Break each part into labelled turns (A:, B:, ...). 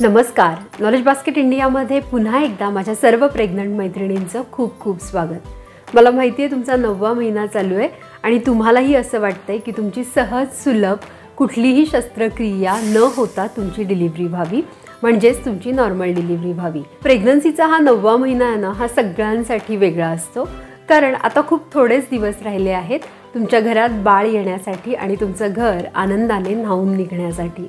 A: नमस्कार knowledge basket इंडियामध्ये पुन्हा एकदा माझ्या सर्व प्रेग्नंट मैत्रिणींचं खूप खूप स्वागत मला माहिती आहे तुमचा नववा महिना चालू आहे आणि तुम्हालाही असं वाटतंय की तुमची सहज सुलभ कुठलीही शस्त्रक्रिया न होता तुमची डिलिव्हरी व्हावी म्हणजेच तुमची नॉर्मल डिलिव्हरी व्हावी प्रेग्नन्सीचा हा नववा महिना आहे ना हा सगळ्यांसाठी वेगळा असतो कारण आता खूप थोडेच दिवस राहिले आहेत तुमच्या घरात बाळ येण्यासाठी आणि तुमचं घर आनंदाने न्हावून निघण्यासाठी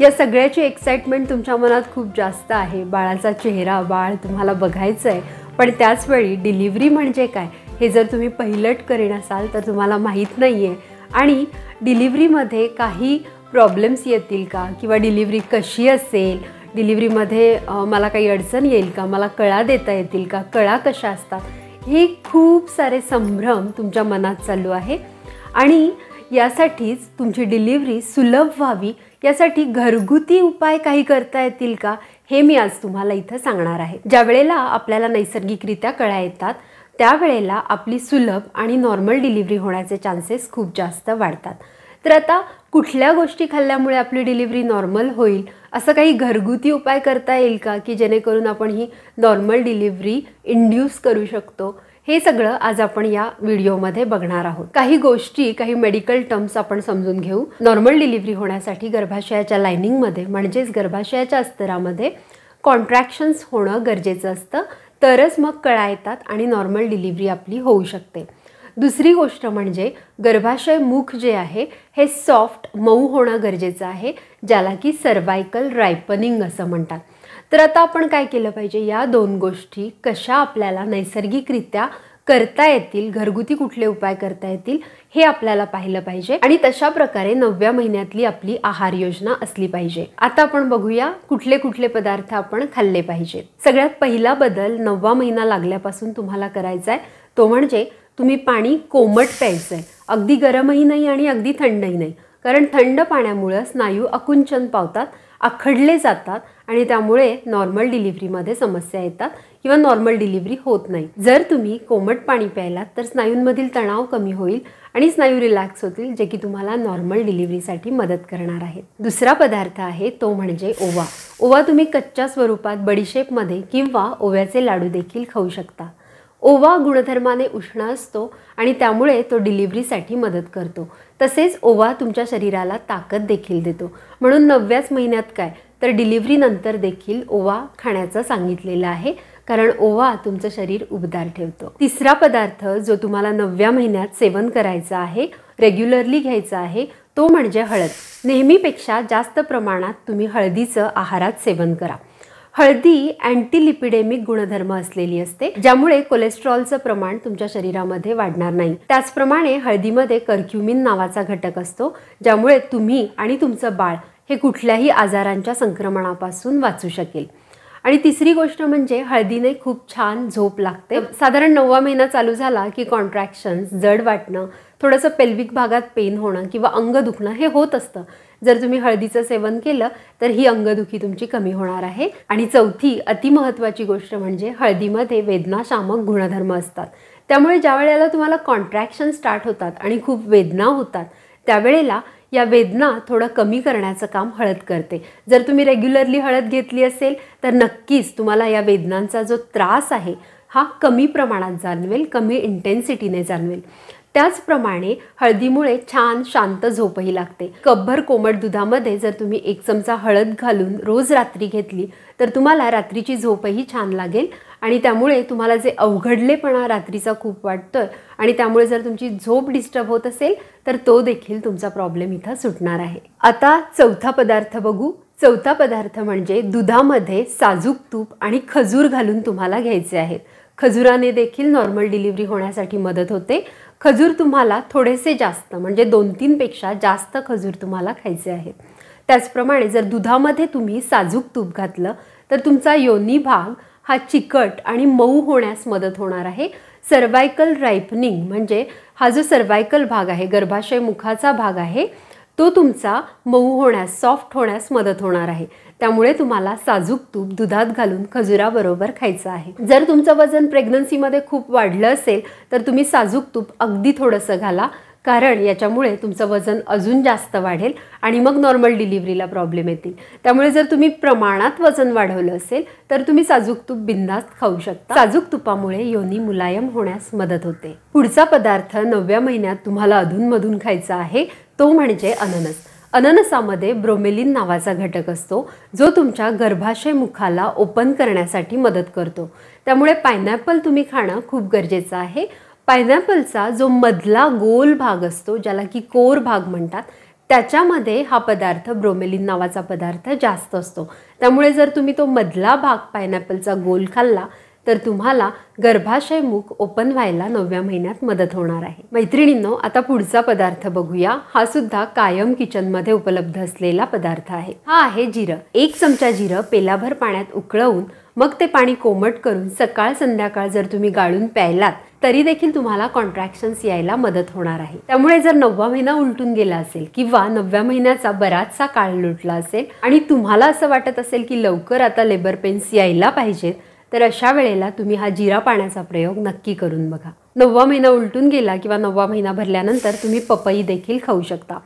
A: या सगळ्याची एक्साइटमेंट तुमच्या मनात खूप जास्त आहे बाळाचा चेहरा बाळ तुम्हाला बघायचं आहे पण त्याचवेळी डिलिव्हरी म्हणजे काय हे जर तुम्ही पहिलट करीन असाल तर तुम्हाला माहीत नाही आहे आणि डिलिव्हरीमध्ये काही प्रॉब्लेम्स येतील का किंवा डिलिव्हरी कशी असेल डिलिव्हरीमध्ये मला काही अडचण येईल का मला कळा देता येतील का कळा कशा असतात हे खूप सारे संभ्रम तुमच्या मनात चालू आहे आणि यासाठीच तुमची डिलिव्हरी सुलभ व्हावी यासाठी घरगुती उपाय काही करता येतील का हे मी आज तुम्हाला इथं सांगणार आहे ज्या वेळेला आपल्याला नैसर्गिकरित्या कळा येतात त्यावेळेला आपली सुलभ आणि नॉर्मल डिलिव्हरी होण्याचे चान्सेस खूप जास्त वाढतात तर आता कुठल्या गोष्टी खाल्ल्यामुळे आपली डिलिव्हरी नॉर्मल होईल असं काही घरगुती उपाय करता येईल का की जेणेकरून आपण ही नॉर्मल डिलिव्हरी इंड्यूस करू शकतो हे सगळं आज आपण या व्हिडिओमध्ये बघणार आहोत काही गोष्टी काही मेडिकल टर्म्स आपण समजून घेऊ नॉर्मल डिलिव्हरी होण्यासाठी गर्भाशयाच्या लायनिंगमध्ये म्हणजेच गर्भाशयाच्या अस्तरामध्ये कॉन्ट्रॅक्शन्स होणं गरजेचं असतं तरच मग कळा येतात आणि नॉर्मल डिलिव्हरी आपली होऊ शकते दुसरी गोष्ट म्हणजे गर्भाशय मुख जे आहे हे सॉफ्ट मऊ होणं गरजेचं आहे ज्याला की सर्वायकल रायपनिंग असं म्हणतात तर आता आपण काय केलं पाहिजे या दोन गोष्टी कशा आपल्याला नैसर्गिकरित्या करता येतील घरगुती कुठले उपाय करता येतील हे आपल्याला पाहिलं पाहिजे आणि तशा प्रकारे नवव्या महिन्यातली आपली आहार योजना असली पाहिजे आता आपण बघूया कुठले कुठले पदार्थ आपण खाल्ले पाहिजे सगळ्यात पहिला बदल नववा महिना लागल्यापासून तुम्हाला करायचा आहे तो म्हणजे तुम्ही पाणी कोमट प्यायचंय अगदी गरमही नाही आणि अगदी थंडही नाही कारण थंड पाण्यामुळं स्नायू अकुंचन पावतात आखडले जातात आणि त्यामुळे नॉर्मल डिलिव्हरीमध्ये समस्या येतात किंवा नॉर्मल डिलिव्हरी होत नाही जर तुम्ही कोमट पाणी प्यायलात तर स्नायूंमधील तणाव कमी होईल आणि स्नायू रिलॅक्स होतील जे की तुम्हाला नॉर्मल डिलिव्हरीसाठी मदत करणार आहे दुसरा पदार्थ आहे तो म्हणजे ओवा ओवा तुम्ही कच्च्या स्वरूपात बडीशेपमध्ये किंवा ओव्याचे लाडू देखील खाऊ शकता ओवा गुणधर्माने उष्ण असतो आणि त्यामुळे तो डिलिव्हरीसाठी मदत करतो तसेच ओवा तुमच्या शरीराला ताकद देखील देतो म्हणून नवव्याच महिन्यात काय तर डिलिव्हरीनंतर देखील ओवा खाण्याचं सांगितलेलं आहे कारण ओवा तुमचं शरीर उबदार ठेवतो तिसरा पदार्थ जो तुम्हाला नवव्या महिन्यात सेवन करायचा आहे रेग्युलरली घ्यायचा आहे तो म्हणजे हळद नेहमीपेक्षा जास्त प्रमाणात तुम्ही हळदीचं आहारात सेवन करा हळदी अँटीलिपिडेमिक गुणधर्म असलेली असते ज्यामुळे कोलेस्ट्रॉलचं प्रमाण तुमच्या शरीरामध्ये वाढणार नाही त्याचप्रमाणे हळदीमध्ये कर्क्युमिन नावाचा घटक असतो ज्यामुळे तुम्ही आणि तुमचं बाळ हे कुठल्याही आजारांच्या संक्रमणापासून वाचू शकेल आणि तिसरी गोष्ट म्हणजे हळदीने खूप छान झोप लागते साधारण नववा महिना चालू झाला की कॉन्ट्रॅक्शन जड वाटणं थोडंसं पेल्विक भागात पेन होणं किंवा अंग दुखणं हे होत असतं जर तुम्ही हळदीचं सेवन केलं तर ही अंगदुखी तुमची कमी होणार आहे आणि चौथी अतिमहत्वाची गोष्ट म्हणजे हळदीमध्ये वेदनाशामक गुणधर्म असतात त्यामुळे ज्या वेळेला तुम्हाला कॉन्ट्रॅक्शन स्टार्ट होतात आणि खूप वेदना होतात त्यावेळेला या वेदना थोडं कमी करण्याचं काम हळद करते जर तुम्ही रेग्युलरली हळद घेतली असेल तर नक्कीच तुम्हाला या वेदनांचा जो त्रास आहे हा कमी प्रमाणात जाणवेल कमी इंटेन्सिटीने जाणवेल त्याचप्रमाणे हळदीमुळे छान शांत झोपही लागते कपभर कोमट दुधामध्ये जर तुम्ही एक चमचा हळद घालून रोज रात्री घेतली तर तुम्हाला रात्रीची झोपही छान लागेल आणि त्यामुळे तुम्हाला जे अवघडलेपणा रात्रीचा खूप वाटतोय आणि त्यामुळे जर तुमची झोप डिस्टर्ब होत असेल तर तो देखील तुमचा प्रॉब्लेम इथं सुटणार आहे आता चौथा पदार्थ बघू चौथा पदार्थ म्हणजे दुधामध्ये साजूक तूप आणि खजूर घालून तुम्हाला घ्यायचे आहेत खजुराने देखील नॉर्मल डिलिव्हरी होण्यासाठी मदत होते खजूर तुम्हाला थोडेसे जास्त म्हणजे दोन तीनपेक्षा जास्त खजूर तुम्हाला खायचे आहेत त्याचप्रमाणे जर दुधामध्ये तुम्ही साजूक तूप घातलं तर तुमचा योनी भाग हा चिकट आणि मऊ होण्यास मदत होणार आहे सर्वायकल रायपनिंग म्हणजे हा जो सर्वायकल भाग आहे गर्भाशय मुखाचा भाग आहे तो तुमचा मऊ होण्यास सॉफ्ट होण्यास मदत होणार आहे त्यामुळे तुम्हाला साजूक तूप दुधात घालून खजुराबरोबर खायचं आहे जर तुमचं वजन प्रेग्नन्सीमध्ये खूप वाढलं असेल तर तुम्ही साजूक तूप अगदी थोडंसं घाला कारण याच्यामुळे तुमचं वजन अजून जास्त वाढेल आणि मग नॉर्मल डिलिव्हरीला प्रॉब्लेम येतील त्यामुळे जर तुम्ही प्रमाणात वजन वाढवलं असेल तर तुम्ही साजूक तूप बिंदास्त खाऊ शकता साजूक तुपामुळे योनी मुलायम होण्यास मदत होते पुढचा पदार्थ नवव्या महिन्यात तुम्हाला अधूनमधून खायचा आहे तो म्हणजे अननस अननसामध्ये ब्रोमेलिन नावाचा घटक असतो जो तुमच्या गर्भाशय मुखाला ओपन करण्यासाठी मदत करतो त्यामुळे पायनॅपल तुम्ही खाणं खूप गरजेचं आहे पायनॅपलचा जो मधला गोल भाग असतो ज्याला की कोर भाग म्हणतात त्याच्यामध्ये हा पदार्थ ब्रोमेलिन नावाचा पदार्थ जास्त असतो त्यामुळे जर तुम्ही तो मधला भाग पायनॅपलचा गोल खाल्ला तर तुम्हाला गर्भाशय मुख ओपन व्हायला नवव्या महिन्यात मदत होणार आहे मैत्रिणींनो आता पुढचा पदार्थ बघूया हा सुद्धा कायम किचनमध्ये उपलब्ध असलेला पदार्थ आहे हा आहे जिरं एक चमचा जिरं पेलाभर पाण्यात उकळवून मग ते पाणी कोमट करून सकाळ संध्याकाळ जर तुम्ही गाळून प्यायलात तरी देखील तुम्हाला कॉन्ट्रॅक्शन्स यायला मदत होणार आहे त्यामुळे जर नववा महिना उलटून गेला असेल किंवा नवव्या महिन्याचा बराचसा काळ लुटला असेल आणि तुम्हाला असं वाटत असेल की लवकर आता लेबर पेन्स यायला पाहिजेत तर अशा वेळेला तुम्ही हा जिरा पाण्याचा प्रयोग नक्की करून बघा नववा महिना उलटून गेला किंवा नववा महिना भरल्यानंतर तुम्ही पपई देखील खाऊ शकता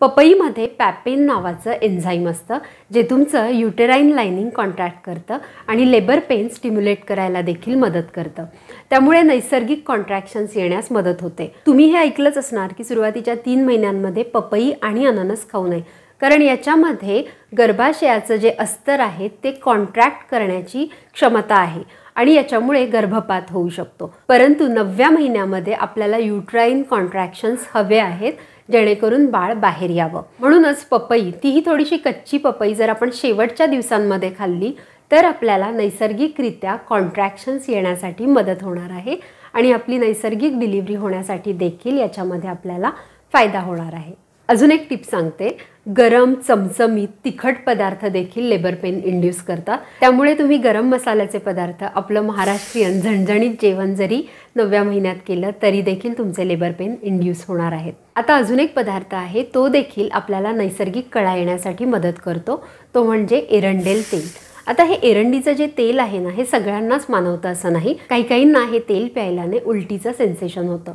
A: पपईमध्ये पॅपेन नावाचं एन्झाईम असतं जे तुमचं युटेराईन लाइनिंग कॉन्ट्रॅक्ट करतं आणि लेबर पेन स्टिम्युलेट करायला देखील मदत करतं त्यामुळे नैसर्गिक कॉन्ट्रॅक्शन्स येण्यास मदत होते तुम्ही हे ऐकलंच असणार की सुरुवातीच्या तीन महिन्यांमध्ये पपई आणि अननस खाऊ नये कारण याच्यामध्ये गर्भाशयाचं जे अस्तर आहे ते कॉन्ट्रॅक्ट करण्याची क्षमता आहे आणि याच्यामुळे गर्भपात होऊ शकतो परंतु नवव्या महिन्यामध्ये आपल्याला युट्राईन कॉन्ट्रॅक्शन्स हवे आहेत जेणेकरून बाळ बाहेर यावं म्हणूनच पपई तीही थोडीशी कच्ची पपई जर आपण शेवटच्या दिवसांमध्ये खाल्ली तर आपल्याला नैसर्गिकरित्या कॉन्ट्रॅक्शन्स येण्यासाठी मदत होणार आहे आणि आपली नैसर्गिक डिलिव्हरी होण्यासाठी देखील याच्यामध्ये आपल्याला फायदा होणार आहे अजून एक टिप सांगते गरम चमचमीत तिखट पदार्थ देखील लेबर पेन इंड्यूस करतात त्यामुळे तुम्ही गरम मसाल्याचे पदार्थ आपलं महाराष्ट्रीयन झणझणीत जेवण जरी नवव्या महिन्यात केलं तरी देखील तुमचे लेबर पेन इंड्यूस होणार आहेत आता अजून एक पदार्थ आहे तो देखील आपल्याला नैसर्गिक कळा येण्यासाठी मदत करतो तो म्हणजे एरंडेल तेल आता हे एरंडीचं जे तेल आहे ना हे सगळ्यांनाच मानवतं असं नाही काही काहींना हे तेल प्यायल्याने उलटीचं सेन्सेशन होतं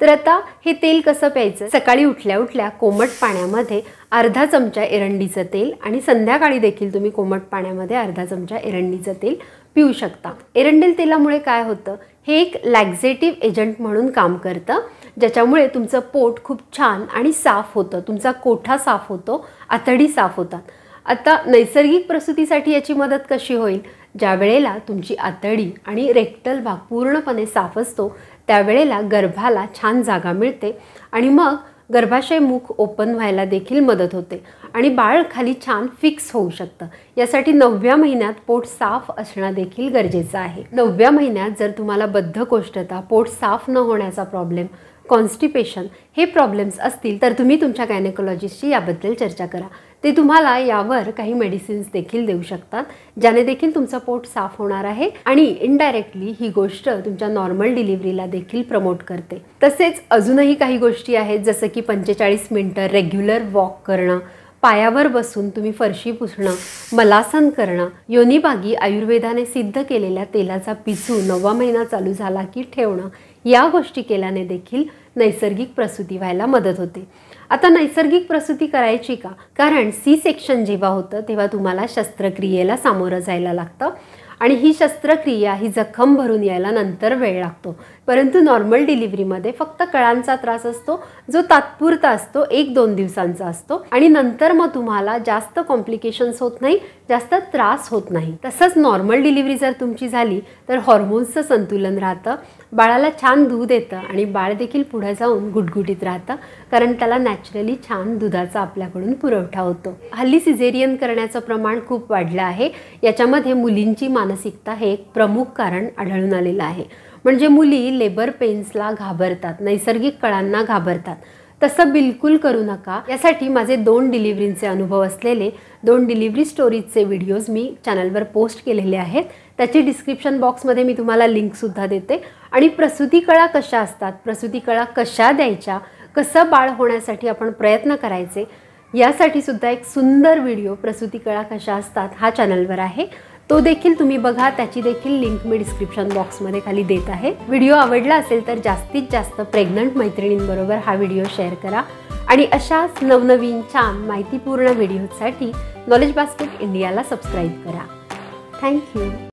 A: तर आता हे तेल कसं प्यायचं सकाळी उठल्या उठल्या कोमट पाण्यामध्ये अर्धा चमचा एरंडीचं तेल आणि संध्याकाळी देखील तुम्ही कोमट पाण्यामध्ये अर्धा चमचा एरंडीचं तेल पिऊ शकता एरंडेल तेलामुळे काय होतं हे एक लॅक्झेटिव्ह एजंट म्हणून काम करतं ज्याच्यामुळे तुमचं पोट खूप छान आणि साफ होतं तुमचा कोठा साफ होतो आतडी साफ होतात आता नैसर्गिक प्रसूतीसाठी याची मदत कशी होईल ज्या वेळेला तुमची आतडी आणि रेक्टल भाग पूर्णपणे साफ असतो त्यावेळेला गर्भाला छान जागा मिळते आणि मग गर्भाशय मुख ओपन व्हायला देखील मदत होते आणि बाळ खाली छान फिक्स होऊ शकतं यासाठी नवव्या महिन्यात पोट साफ असणं देखील गरजेचं आहे नवव्या महिन्यात जर तुम्हाला बद्धकोष्ठता पोट साफ न होण्याचा प्रॉब्लेम कॉन्स्टिपेशन हे प्रॉब्लेम्स असतील तर तुम्ही तुमच्या गायनेकोलॉजिस्टशी याबद्दल चर्चा करा ते तुम्हाला यावर काही मेडिसिन्स देखील देऊ शकतात ज्याने देखील तुमचं पोट साफ होणार आहे आणि इनडायरेक्टली ही गोष्ट तुमच्या नॉर्मल डिलिव्हरीला देखील प्रमोट करते तसेच अजूनही काही गोष्टी आहेत जसं की पंचेचाळीस मिनटं रेग्युलर वॉक करणं पायावर बसून तुम्ही फरशी पुसणं मलासन करणं योनिबागी आयुर्वेदाने सिद्ध केलेल्या तेलाचा पिसू नववा महिना चालू झाला की ठेवणं या गोष्टी केल्याने देखील नैसर्गिक प्रसूती व्हायला मदत होते आता नैसर्गिक प्रसूती करायची का कारण सी सेक्शन जेव्हा होतं तेव्हा तुम्हाला शस्त्रक्रियेला सामोरं जायला लागतं आणि ही शस्त्रक्रिया ही जखम भरून यायला नंतर वेळ लागतो परंतु नॉर्मल डिलिव्हरीमध्ये फक्त कळांचा त्रास असतो जो तात्पुरता असतो एक दोन दिवसांचा असतो आणि नंतर मग तुम्हाला जास्त कॉम्प्लिकेशन्स होत नाही जास्त त्रास होत नाही तसंच नॉर्मल डिलिव्हरी जर तुमची झाली तर हॉर्मोन्सचं संतुलन राहतं बाळाला छान दूध येतं आणि बाळ देखील पुढे जाऊन गुटगुटीत राहतं कारण त्याला नॅचरली छान दुधाचा आपल्याकडून पुरवठा होतो हल्ली सिझेरियन करण्याचं प्रमाण खूप वाढलं आहे याच्यामध्ये मुलींची मानसिकता हे एक प्रमुख कारण आढळून आलेलं आहे म्हणजे मुली लेबर पेन्सला घाबरतात नैसर्गिक कळांना घाबरतात तसं बिलकुल करू नका यासाठी माझे दोन डिलिव्हरींचे अनुभव असलेले दोन डिलिव्हरी स्टोरीजचे व्हिडिओज मी चॅनलवर पोस्ट केलेले आहेत त्याची डिस्क्रिप्शन बॉक्समध्ये मी तुम्हाला लिंकसुद्धा देते आणि कळा कशा असतात कळा कशा द्यायच्या कसं बाळ होण्यासाठी आपण प्रयत्न करायचे यासाठी सुद्धा एक सुंदर व्हिडिओ कळा कशा असतात हा चॅनलवर आहे तो देखील तुम्ही बघा त्याची देखील लिंक मी डिस्क्रिप्शन बॉक्समध्ये खाली देत आहे व्हिडिओ आवडला असेल तर जास्तीत जास्त प्रेग्नंट मैत्रिणींबरोबर हा व्हिडिओ शेअर करा आणि अशाच नवनवीन छान माहितीपूर्ण व्हिडिओसाठी नॉलेज बास्केट इंडियाला सबस्क्राईब करा थँक्यू